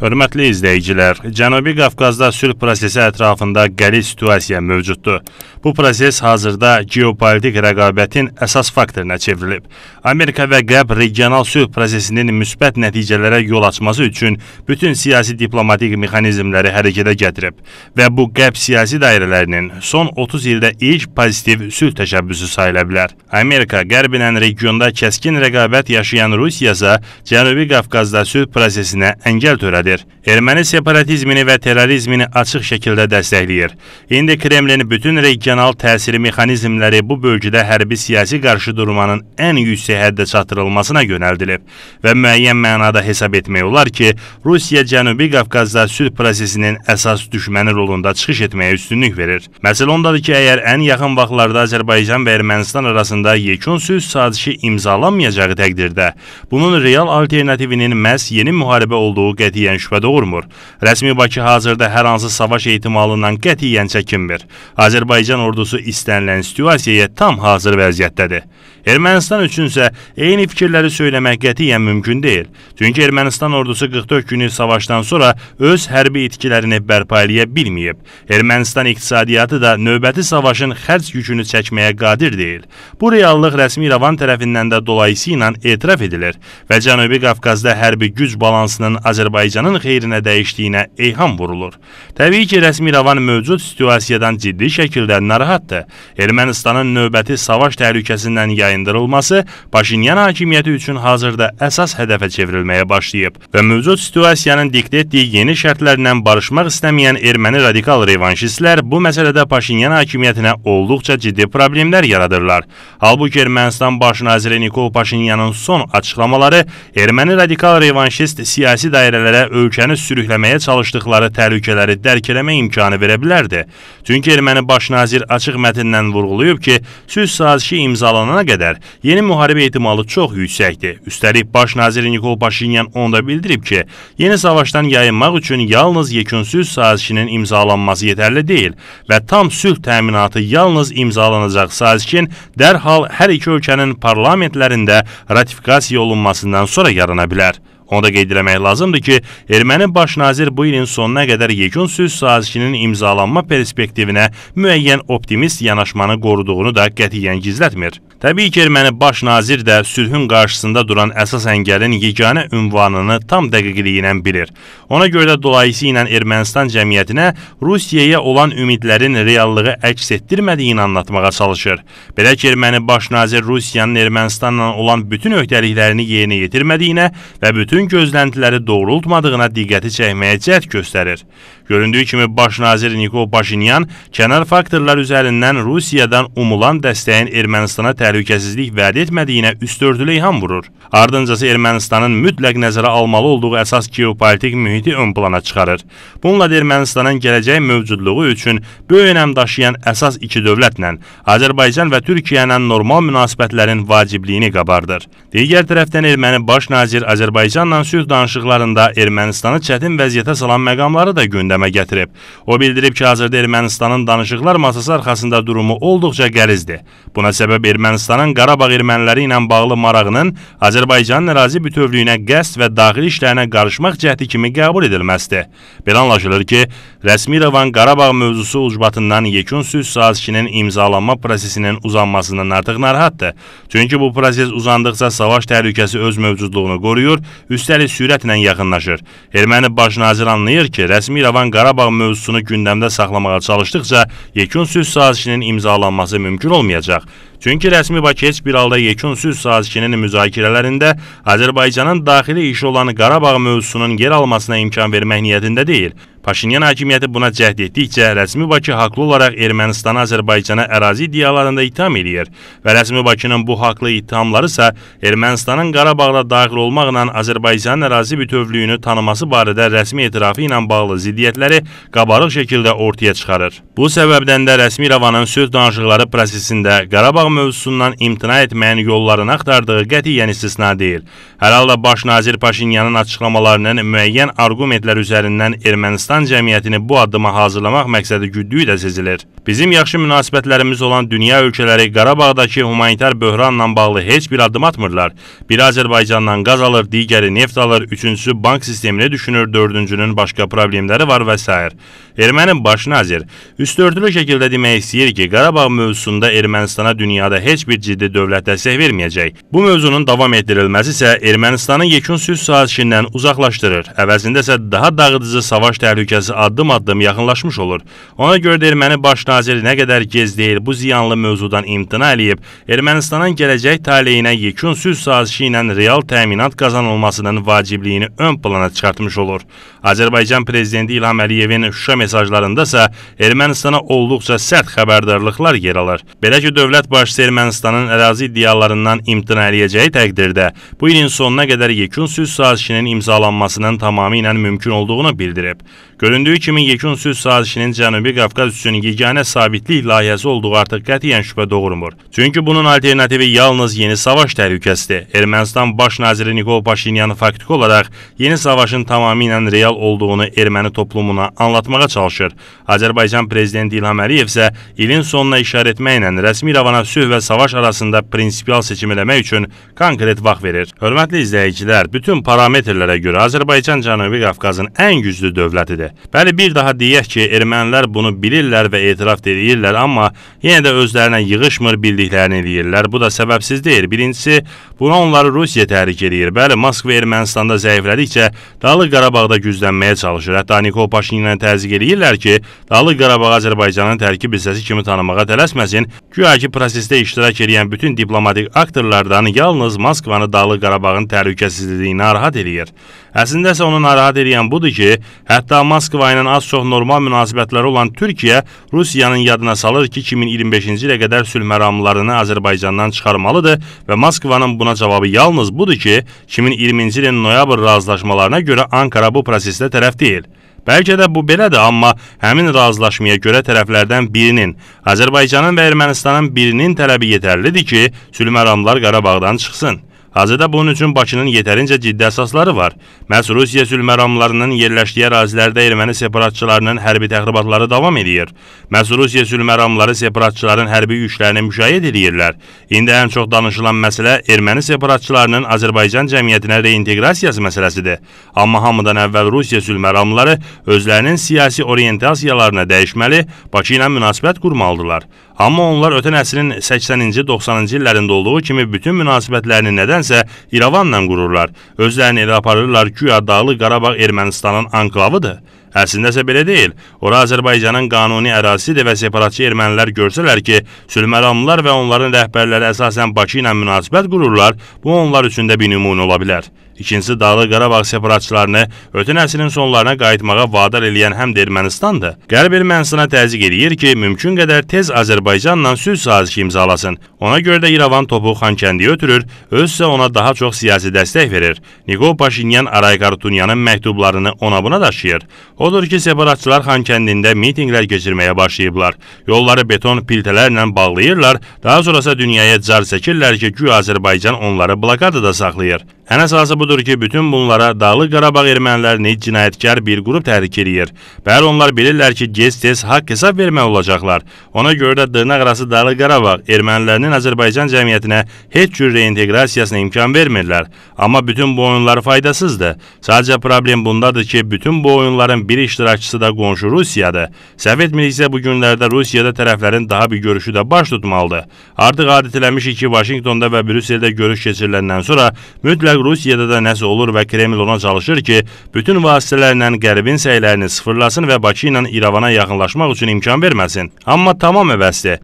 Hörmətli izləyicilər, Cənubi Qafqazda sülh prosesi ətrafında qəliz situasiya mövcuddur. Bu proses hazırda geopolitik rəqabətin əsas faktoruna çevrilib. Amerika və Qəb regional sülh prosesinin müsbət nəticələrə yol açması üçün bütün siyasi diplomatik mexanizmləri hərəkətə gətirib və bu Qəb siyasi dairələrinin son 30 ildə ilk pozitiv sülh təşəbbüsü sayıla bilər. Amerika Qərblə regionda kəskin rəqabət yaşayan Rusiyasa Cənubi Qafqazda sülh prosesinə əngəl törədi edir. Erməni separatizmini və terrorizmini açıq şəkildə dəstəkləyir. İndi Kremlin bütün regional təsiri mexanizmləri bu bölgədə hərbi-siyasi qarşıdurmanın ən yüksək həddə çatdırılmasına yönəldilib və müəyyən mənada hesab etmək olar ki, Rusiya Cənubi Qafqazda sülh prosesinin əsas düşməni rolunda çıxış etməyə üstünlük verir. Məsələ ondadır ki, əgər ən yaxın vaxtlarda Azərbaycan və Ermənistan arasında yekun sülh sazişi imzalanmayacağı təqdirdə bunun real alternativinin məhz yeni müharibə olduğu qətiyyən şübhə doğurmur. Rəsmi Bakı hazırda hər hansı savaş ehtimalından qətiyyən çəkinmir. Azərbaycan ordusu istənilən situasiyaya tam hazır vəziyyətdədir. Ermənistan üçünsə eyni fikirləri söyləmək qətiyyən mümkün deyil. Çünki Ermənistan ordusu 44 günlük savaşdan sonra öz hərbi itkilərini bərpa eləyə bilməyib. Ermənistan iqtisadiyyatı da növbəti savaşın xərc yükünü çəkməyə qadir deyil. Bu reallıq rəsmi İrəvan tərəfindən də dolayısı ilə etiraf edilir və Cənubi Qafqazda hərbi güc balansının Azərbaycanın insanın xeyrinə dəyişdiyinə eyham vurulur. Təbii ki, rəsmi İrəvan mövcud situasiyadan ciddi şəkildə narahatdır. Ermənistanın növbəti savaş təhlükəsindən yayındırılması Paşinyan hakimiyyəti üçün hazırda əsas hədəfə çevrilməyə başlayıb və mövcud situasiyanın diktə etdiyi yeni şərtlərlə barışmaq istəməyən erməni radikal revanşistlər bu məsələdə Paşinyan hakimiyyətinə olduqca ciddi problemlər yaradırlar. Halbuki Ermənistan baş naziri Nikol Paşinyanın son açıqlamaları erməni radikal revanşist siyasi dairələrə ölkəni sürükləməyə çalışdıqları təhlükələri dərk eləmə imkanı verə bilərdi. Çünki erməni baş nazir açıq mətndən vurğulayıb ki, sülh sazişi imzalanana qədər yeni müharibə ehtimalı çox yüksəkdir. Üstəlik baş nazir Nikol Paşinyan onu da bildirib ki, yeni savaşdan yayınmaq üçün yalnız yekünsüz sazişinin imzalanması yetərli deyil və tam sülh təminatı yalnız imzalanacaq sazişin dərhal hər iki ölkənin parlamentlərində ratifikasiya olunmasından sonra yarana bilər. Onu da qeyd eləmək lazımdır ki, erməni baş nazir bu ilin sonuna qədər yekun sülh sazişinin imzalanma perspektivinə müəyyən optimist yanaşmanı qoruduğunu da qətiyyən gizlətmir. Təbii ki, erməni baş nazir də sülhün qarşısında duran əsas əngəlin yeganə ünvanını tam dəqiqliyi bilir. Ona görə də dolayısıyla Ermənistan cəmiyyətinə Rusiyaya olan ümidlərin reallığı əks etdirmədiyini anlatmağa çalışır. Belə ki, erməni baş nazir Rusiyanın Ermənistanla olan bütün öhdəliklərini yerinə yetirmədiyinə və bütün bütün gözləntiləri doğrultmadığına diqqəti çəkməyə cəhd göstərir. Göründüyü kimi baş nazir Nikol Paşinyan kənar faktorlar üzərindən Rusiyadan umulan dəstəyin Ermənistana təhlükəsizlik vəd etmədiyinə üstdördülü ilham vurur. Ardıncası Ermənistanın mütləq nəzərə almalı olduğu əsas geopolitik mühiti ön plana çıxarır. Bununla da Ermənistanın gələcək mövcudluğu üçün böyük önəm daşıyan əsas iki dövlətlə Azərbaycan və Türkiyənin normal münasibətlərin vacibliyini qabardır. Digər tərəfdən erməni baş nazir Azərbaycanla sülh danışıqlarında Ermənistanı çətin vəziyyətə salan məqamları da gündəmə gündəmə gətirib. O bildirib ki, hazırda Ermənistanın danışıqlar masası arxasında durumu olduqca qəlizdir. Buna səbəb Ermənistanın Qarabağ erməniləri ilə bağlı marağının Azərbaycanın ərazi bütövlüyünə qəsd və daxili işlərinə qarışmaq cəhdi kimi qəbul edilməzdir. Belə anlaşılır ki, Rəsmirovan Qarabağ mövzusu ucbatından yekun sülh sazişinin imzalanma prosesinin uzanmasından artıq narahatdır. Çünki bu proses uzandıqca savaş təhlükəsi öz mövcudluğunu qoruyur, üstəlik sürətlə yaxınlaşır. Erməni baş nazir anlayır ki, Rəsmirov çıxan Qarabağ mövzusunu gündəmdə saxlamağa çalışdıqca yekun sülh sazişinin imzalanması mümkün olmayacaq. Çünki rəsmi Bakı heç bir halda yekun sülh sazişinin müzakirələrində Azərbaycanın daxili işi olan Qarabağ mövzusunun yer almasına imkan vermək niyyətində deyil. Paşinyan hakimiyyəti buna cəhd etdikcə rəsmi Bakı haqlı olaraq Ermənistanı Azərbaycana ərazi iddialarında itham eləyir və rəsmi Bakının bu haqlı ittihamları isə Ermənistanın Qarabağda daxil olmaqla Azərbaycanın ərazi bütövlüyünü tanıması barədə rəsmi etirafı ilə bağlı ziddiyyətləri qabarıq şəkildə ortaya çıxarır. Bu səbəbdən də rəsmi İrəvanın söz danışıqları prosesində Qarabağ mövzusundan imtina etməyin yollarını axtardığı qətiyyən istisna deyil. Hər halda baş nazir Paşinyanın açıqlamalarının müəyyən arqumentlər üzərindən Ermənistan İran cəmiyyətini bu addıma hazırlamaq məqsədi güddüyü də sezilir. Bizim yaxşı münasibətlərimiz olan dünya ölkələri Qarabağdakı humanitar böhranla bağlı heç bir addım atmırlar. Biri Azərbaycandan qaz alır, digəri neft alır, üçüncüsü bank sistemini düşünür, dördüncünün başqa problemləri var və s. Erməni baş nazir üstdördülü şəkildə demək istəyir ki, Qarabağ mövzusunda Ermənistana dünyada heç bir ciddi dövlət dəstək verməyəcək. Bu mövzunun davam etdirilməsi isə Ermənistanı yekun sülh sazişindən uzaqlaşdırır, əvəzində isə daha dağıdıcı savaş təhlükəsi təhlükəsi addım-addım yaxınlaşmış olur. Ona görə də erməni baş naziri nə qədər gec deyil bu ziyanlı mövzudan imtina eləyib, Ermənistanın gələcək taleyinə yekun sülh sazişi ilə real təminat qazanılmasının vacibliyini ön plana çıxartmış olur. Azərbaycan prezidenti İlham Əliyevin Şuşa mesajlarında isə Ermənistana olduqca sərt xəbərdarlıqlar yer alır. Belə ki, dövlət başçısı Ermənistanın ərazi iddialarından imtina eləyəcəyi təqdirdə bu ilin sonuna qədər yekun sülh sazişinin imzalanmasının tamamilə mümkün olduğunu bildirib. Göründüyü kimi yekun sülh sazişinin Cənubi Qafqaz üçün yeganə sabitlik layihəsi olduğu artıq qətiyyən şübhə doğurmur. Çünki bunun alternativi yalnız yeni savaş təhlükəsidir. Ermənistan baş naziri Nikol Paşinyan faktiki olaraq yeni savaşın tamamilə real olduğunu erməni toplumuna anlatmağa çalışır. Azərbaycan prezidenti İlham Əliyev isə ilin sonuna işarə etməklə rəsmi İrəvana sülh və savaş arasında prinsipial seçim eləmək üçün konkret vaxt verir. Hörmətli izləyicilər, bütün parametrlərə görə Azərbaycan Cənubi Qafqazın ən güclü dövlətidir idi. Bəli, bir daha deyək ki, ermənilər bunu bilirlər və etiraf edirlər, amma yenə də özlərinə yığışmır, bildiklərini eləyirlər. Bu da səbəbsiz deyil. Birincisi, bunu onları Rusiya təhrik edir. Bəli, Moskva Ermənistanda zəiflədikcə Dağlıq Qarabağda güclənməyə çalışır. Hətta Nikol Paşinyan təzyiq eləyirlər ki, Dağlıq Qarabağ Azərbaycanın tərkib hissəsi kimi tanımağa tələsməsin. Güya ki, prosesdə iştirak edən bütün diplomatik aktorlardan yalnız Moskvanı Dağlıq Qarabağın təhlükəsizliyini narahat eləyir. Əslində isə onu narahat edən budur ki, hətta Moskva ilə az-çox normal münasibətləri olan Türkiyə Rusiyanın yadına salır ki, 2025-ci ilə qədər sülh məramlarını Azərbaycandan çıxarmalıdır və Moskvanın buna cavabı yalnız budur ki, 2020-ci ilin noyabr razılaşmalarına görə Ankara bu prosesdə tərəf deyil. Bəlkə də bu belədir, amma həmin razılaşmaya görə tərəflərdən birinin, Azərbaycanın və Ermənistanın birinin tələbi yetərlidir ki, sülh məramlar Qarabağdan çıxsın. Hazırda bunun üçün Bakının yetərincə ciddi əsasları var. Məhz Rusiya sülməramlarının yerləşdiyi ərazilərdə erməni separatçılarının hərbi təxribatları davam edir. Məhz Rusiya sülməramları separatçıların hərbi yüklərini müşahidə edirlər. İndi ən çox danışılan məsələ erməni separatçılarının Azərbaycan cəmiyyətinə reinteqrasiyası məsələsidir. Amma hamıdan əvvəl Rusiya sülməramları özlərinin siyasi orientasiyalarını dəyişməli, Bakı ilə münasibət qurmalıdırlar. Amma onlar ötən əsrin 80-ci, 90-cı illərində olduğu kimi bütün münasibətlərini nədən edilməkdənsə İrəvanla qururlar. Özlərini elə aparırlar güya Dağlı Qarabağ Ermənistanın anklavıdır. Əslində isə belə deyil. Ora Azərbaycanın qanuni ərazisidir və separatçı ermənilər görsələr ki, sülhməramlılar və onların rəhbərləri əsasən Bakı ilə münasibət qururlar, bu onlar üçün də bir nümunə ola bilər. İkincisi Dağlıq Qarabağ separatçılarını ötən əsrin sonlarına qayıtmağa vadar eləyən həm də Ermənistan da Qərb Ermənistana təzyiq eləyir ki, mümkün qədər tez Azərbaycanla sülh sazişi imzalasın. Ona görə də İrəvan topu Xankəndiyə ötürür, özsə ona daha çox siyasi dəstək verir. Nikol Paşinyan Arayqarutunyanın məktublarını ona buna daşıyır. Odur ki, separatçılar Xankəndində mitinqlər keçirməyə başlayıblar. Yolları beton piltələrlə bağlayırlar, daha sonrasa dünyaya car çəkirlər ki, güya Azərbaycan onları blokadada saxlayır. Ən əsası budur ki, bütün bunlara Dağlıq Qarabağ ermənilərini cinayətkar bir qrup təhrik eləyir. Bəli, onlar bilirlər ki, gec-tez haqq hesab vermək olacaqlar. Ona görə də dırnaq arası Dağlıq Qarabağ ermənilərinin Azərbaycan cəmiyyətinə heç cür reinteqrasiyasına imkan vermirlər. Amma bütün bu oyunlar faydasızdır. Sadəcə problem bundadır ki, bütün bu oyunların bir iştirakçısı da qonşu Rusiyadır. Səhv etmiriksə, bu günlərdə Rusiyada tərəflərin daha bir görüşü də baş tutmalıdır. Artıq adət eləmişik ki, Vaşinqtonda və Brüsseldə görüş keçiriləndən sonra mütləq artıq Rusiyada da nəsə olur və Kreml ona çalışır ki, bütün vasitələrlə Qərbin səylərini sıfırlasın və Bakı ilə İrəvana yaxınlaşmaq üçün imkan verməsin. Amma tamam əvəzdir.